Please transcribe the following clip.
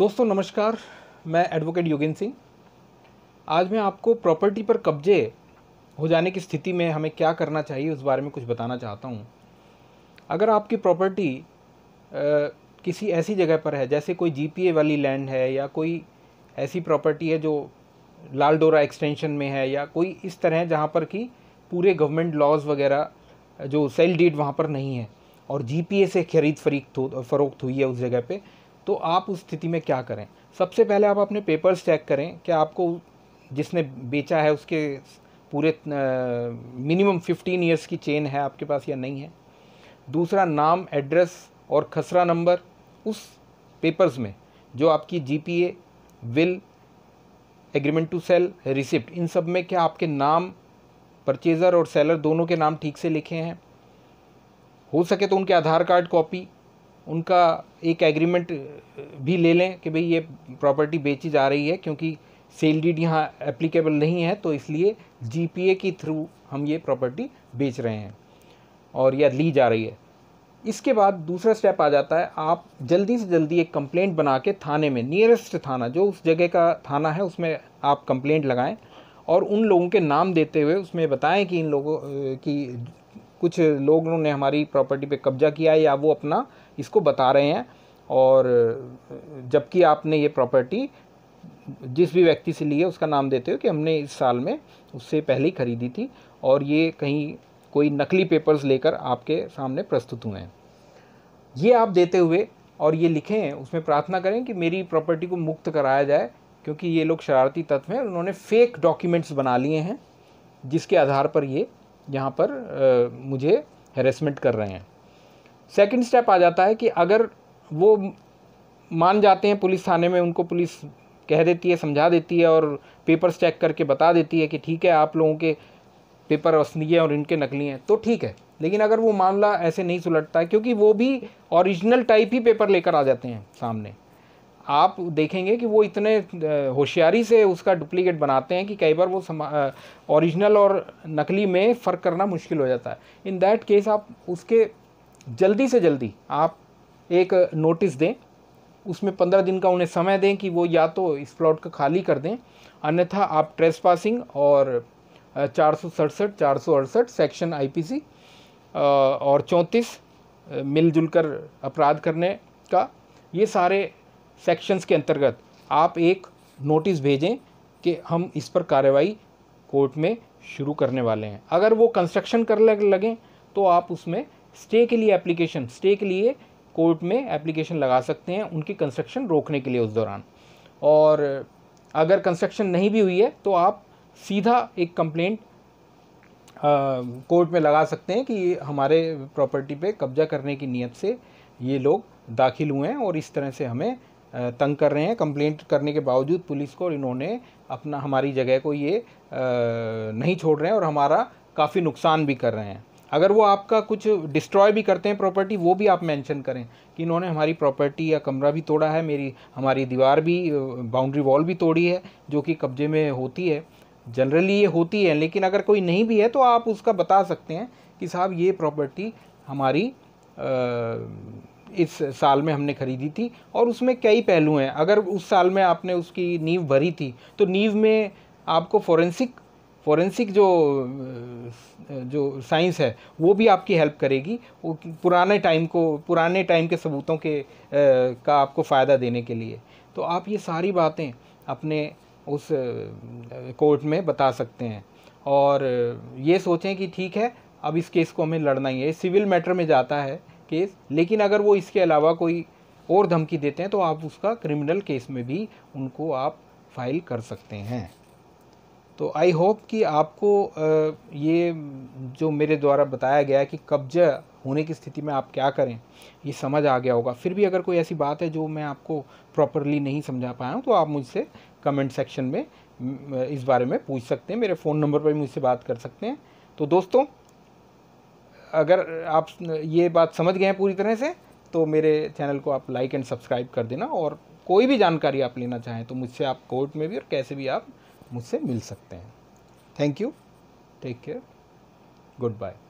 दोस्तों नमस्कार मैं एडवोकेट योगेंद्र सिंह आज मैं आपको प्रॉपर्टी पर कब्जे हो जाने की स्थिति में हमें क्या करना चाहिए उस बारे में कुछ बताना चाहता हूँ अगर आपकी प्रॉपर्टी किसी ऐसी जगह पर है जैसे कोई जीपीए वाली लैंड है या कोई ऐसी प्रॉपर्टी है जो लाल डोरा एक्सटेंशन में है या कोई इस तरह जहाँ पर कि पूरे गवर्नमेंट लॉज वगैरह जो सेल डीड वहाँ पर नहीं है और जीपीए से खरीद फरीक फरोख्त हुई है उस जगह पे तो आप उस स्थिति में क्या करें सबसे पहले आप अपने पेपर्स चेक करें कि आपको जिसने बेचा है उसके पूरे मिनिमम फिफ्टीन ईयर्स की चेन है आपके पास या नहीं है दूसरा नाम एड्रेस और खसरा नंबर उस पेपर्स में जो आपकी जी will agreement to sell receipt इन सब में क्या आपके नाम परचेज़र और सेलर दोनों के नाम ठीक से लिखे हैं हो सके तो उनके आधार कार्ड कॉपी उनका एक एग्रीमेंट भी ले लें कि भाई ये प्रॉपर्टी बेची जा रही है क्योंकि सेल डीड यहाँ एप्लीकेबल नहीं है तो इसलिए जीपीए के थ्रू हम ये प्रॉपर्टी बेच रहे हैं और या ली जा रही है इसके बाद दूसरा स्टेप आ जाता है आप जल्दी से जल्दी एक कंप्लेंट बना के थाने में नियरेस्ट थाना जो उस जगह का थाना है उसमें आप कंप्लेंट लगाएं और उन लोगों के नाम देते हुए उसमें बताएं कि इन लोगों की कुछ लोगों ने हमारी प्रॉपर्टी पे कब्जा किया है या वो अपना इसको बता रहे हैं और जबकि आपने ये प्रॉपर्टी जिस भी व्यक्ति से ली है उसका नाम देते हो कि हमने इस साल में उससे पहले ही खरीदी थी और ये कहीं कोई नकली पेपर्स लेकर आपके सामने प्रस्तुत हुए हैं ये आप देते हुए और ये लिखें उसमें प्रार्थना करें कि मेरी प्रॉपर्टी को मुक्त कराया जाए क्योंकि ये लोग शरारती तत्व हैं उन्होंने फेक डॉक्यूमेंट्स बना लिए हैं जिसके आधार पर ये यहाँ पर आ, मुझे हेरेसमेंट कर रहे हैं सेकंड स्टेप आ जाता है कि अगर वो मान जाते हैं पुलिस थाने में उनको पुलिस कह देती है समझा देती है और पेपर्स चेक करके बता देती है कि ठीक है आप लोगों के पेपर असली हैं और इनके नकली हैं तो ठीक है लेकिन अगर वो मामला ऐसे नहीं सुलटता है क्योंकि वो भी ओरिजिनल टाइप ही पेपर लेकर आ जाते हैं सामने आप देखेंगे कि वो इतने होशियारी से उसका डुप्लीकेट बनाते हैं कि कई बार वो ओरिजिनल और नकली में फ़र्क करना मुश्किल हो जाता है इन दैट केस आप उसके जल्दी से जल्दी आप एक नोटिस दें उसमें पंद्रह दिन का उन्हें समय दें कि वो या तो इस प्लॉट को खाली कर दें अन्यथा आप ट्रेस पासिंग और चार सौ सड़सठ चार सौ अड़सठ सेक्शन आईपीसी और चौंतीस मिलजुल कर अपराध करने का ये सारे सेक्शंस के अंतर्गत आप एक नोटिस भेजें कि हम इस पर कार्रवाई कोर्ट में शुरू करने वाले हैं अगर वो कंस्ट्रक्शन करने लगें तो आप उसमें स्टे के लिए एप्लीकेशन स्टे के लिए कोर्ट में एप्लीकेशन लगा सकते हैं उनकी कंस्ट्रक्शन रोकने के लिए उस दौरान और अगर कंस्ट्रक्शन नहीं भी हुई है तो आप सीधा एक कंप्लेंट कोर्ट में लगा सकते हैं कि हमारे प्रॉपर्टी पे कब्जा करने की नीयत से ये लोग दाखिल हुए हैं और इस तरह से हमें तंग कर रहे हैं कंप्लेंट करने के बावजूद पुलिस को इन्होंने अपना हमारी जगह को ये नहीं छोड़ रहे हैं और हमारा काफ़ी नुकसान भी कर रहे हैं अगर वो आपका कुछ डिस्ट्रॉय भी करते हैं प्रॉपर्टी वो भी आप मेंशन करें कि इन्होंने हमारी प्रॉपर्टी या कमरा भी तोड़ा है मेरी हमारी दीवार भी बाउंड्री वॉल भी तोड़ी है जो कि कब्जे में होती है जनरली ये होती है लेकिन अगर कोई नहीं भी है तो आप उसका बता सकते हैं कि साहब ये प्रॉपर्टी हमारी इस साल में हमने खरीदी थी और उसमें कई पहलू हैं अगर उस साल में आपने उसकी नींव भरी थी तो नींव में आपको फॉरेंसिक फॉरेंसिक जो जो साइंस है वो भी आपकी हेल्प करेगी वो पुराने टाइम को पुराने टाइम के सबूतों के का आपको फ़ायदा देने के लिए तो आप ये सारी बातें अपने उस कोर्ट में बता सकते हैं और ये सोचें कि ठीक है अब इस केस को हमें लड़ना ही है सिविल मैटर में जाता है केस लेकिन अगर वो इसके अलावा कोई और धमकी देते हैं तो आप उसका क्रिमिनल केस में भी उनको आप फाइल कर सकते हैं तो आई होप कि आपको ये जो मेरे द्वारा बताया गया है कि कब्जा होने की स्थिति में आप क्या करें ये समझ आ गया होगा फिर भी अगर कोई ऐसी बात है जो मैं आपको प्रॉपरली नहीं समझा पाया हूँ तो आप मुझसे कमेंट सेक्शन में इस बारे में पूछ सकते हैं मेरे फ़ोन नंबर पर मुझसे बात कर सकते हैं तो दोस्तों अगर आप ये बात समझ गए हैं पूरी तरह से तो मेरे चैनल को आप लाइक एंड सब्सक्राइब कर देना और कोई भी जानकारी आप लेना चाहें तो मुझसे आप कोर्ट में भी और कैसे भी आप मुझसे मिल सकते हैं thank you take care good bye